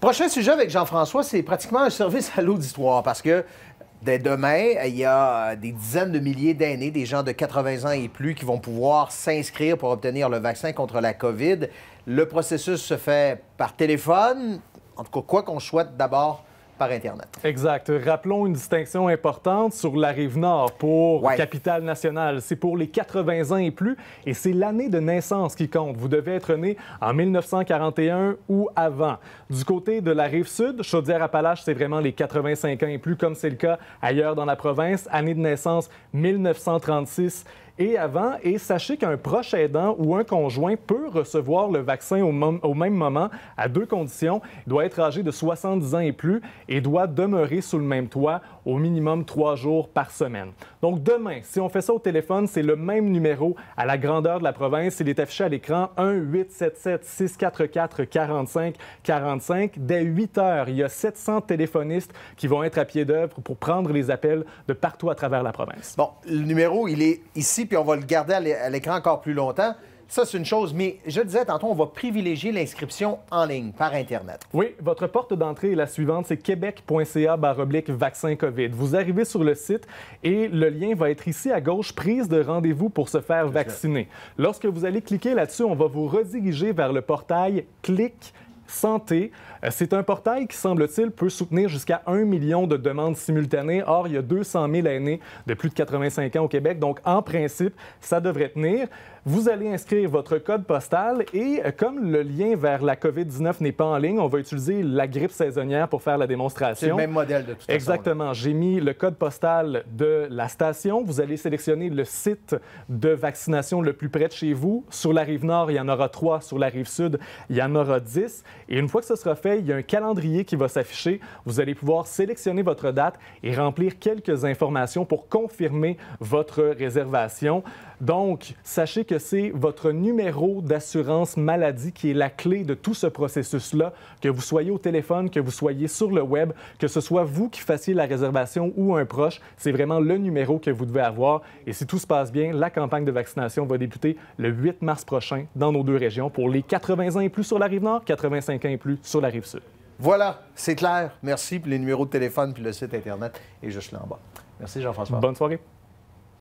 Prochain sujet avec Jean-François, c'est pratiquement un service à l'auditoire parce que dès demain, il y a des dizaines de milliers d'années, des gens de 80 ans et plus, qui vont pouvoir s'inscrire pour obtenir le vaccin contre la COVID. Le processus se fait par téléphone. En tout cas, quoi qu'on souhaite d'abord par Internet. Exact. Rappelons une distinction importante sur la rive nord pour capitale nationale. C'est pour les 80 ans et plus et c'est l'année de naissance qui compte. Vous devez être né en 1941 ou avant. Du côté de la rive sud, Chaudière-Appalaches, c'est vraiment les 85 ans et plus, comme c'est le cas ailleurs dans la province. Année de naissance 1936 et avant. Et sachez qu'un proche aidant ou un conjoint peut recevoir le vaccin au, même moment à deux conditions. Il doit être âgé de 70 ans et plus et doit demeurer sous le même toit au minimum trois jours par semaine. Donc demain, si on fait ça au téléphone, c'est le même numéro à la grandeur de la province. Il est affiché à l'écran 1-877-644-4545. Dès 8 heures, il y a 700 téléphonistes qui vont être à pied d'œuvre pour prendre les appels de partout à travers la province. Bon, le numéro, il est ici puis on va le garder à l'écran encore plus longtemps. Ça, c'est une chose, mais je disais tantôt, on va privilégier l'inscription en ligne, par Internet. Oui, votre porte d'entrée est la suivante, c'est québec.ca vaccin COVID. Vous arrivez sur le site et le lien va être ici à gauche, prise de rendez-vous pour se faire vacciner. Lorsque vous allez cliquer là-dessus, on va vous rediriger vers le portail Clic santé. Euh, c'est un portail qui, semble-t-il, peut soutenir jusqu'à un million de demandes simultanées. Or, il y a 200 000 aînés de plus de 85 ans au Québec, donc en principe, ça devrait tenir. Vous allez inscrire votre code postal et euh, comme le lien vers la COVID-19 n'est pas en ligne, on va utiliser la grippe saisonnière pour faire la démonstration. C'est le même modèle de toute Exactement. J'ai mis le code postal de la station. Vous allez sélectionner le site de vaccination le plus près de chez vous. Sur la rive nord, il y en aura trois. Sur la rive sud, il y en aura dix. Et une fois que ce sera fait, il y a un calendrier qui va s'afficher. Vous allez pouvoir sélectionner votre date et remplir quelques informations pour confirmer votre réservation. Donc, sachez que c'est votre numéro d'assurance maladie qui est la clé de tout ce processus-là, que vous soyez au téléphone, que vous soyez sur le web, que ce soit vous qui fassiez la réservation ou un proche, c'est vraiment le numéro que vous devez avoir. Et si tout se passe bien, la campagne de vaccination va débuter le 8 mars prochain dans nos deux régions pour les 80 ans et plus sur la rive nord, 85 ans et plus sur la rive sud. Voilà, c'est clair. Merci. pour les numéros de téléphone, puis le site Internet je juste là en bas. Merci Jean-François. Bonne soirée.